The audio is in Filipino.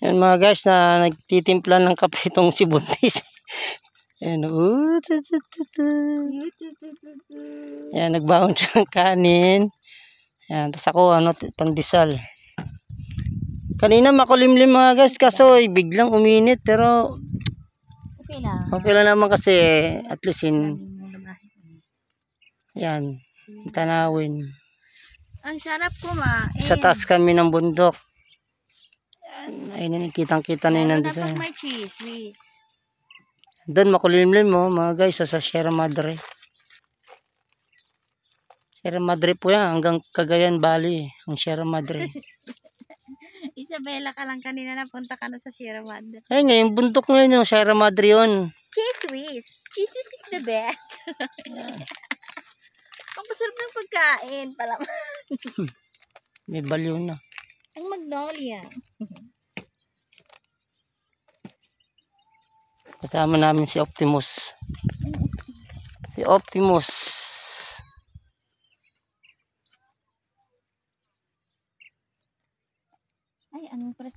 Yan mga guys na nagtitimpla ng kape itong si Buntis. Yan, Yan, nagbaon siya ng kanin. Yan, tapos ako, ano, pandesal. Kanina makulimlim mga guys, kaso eh, biglang uminit, pero okay lang. Okay lang naman kasi, at least in, yan, tanawin. Ang sarap kumain. Sa taas kami ng bundok. Ay, yun, kitang-kita na yun nandun sa... may chismis. Doon, makulimlim mo, oh, mga guys, sa, Sierra Madre. Sierra Madre po yan, hanggang Cagayan Valley, ang Sierra Madre. Isabela ka lang kanina, napunta ka na sa Sierra Madre. Ay, ngayon, yung bundok ngayon, yung Sierra Madre yun. Chismis. Chismis is the best. yeah. Ang masarap ng pagkain, pala. May baliw na. Ang magnolia. Kasama namin si Optimus. Si Optimus. Ay, anong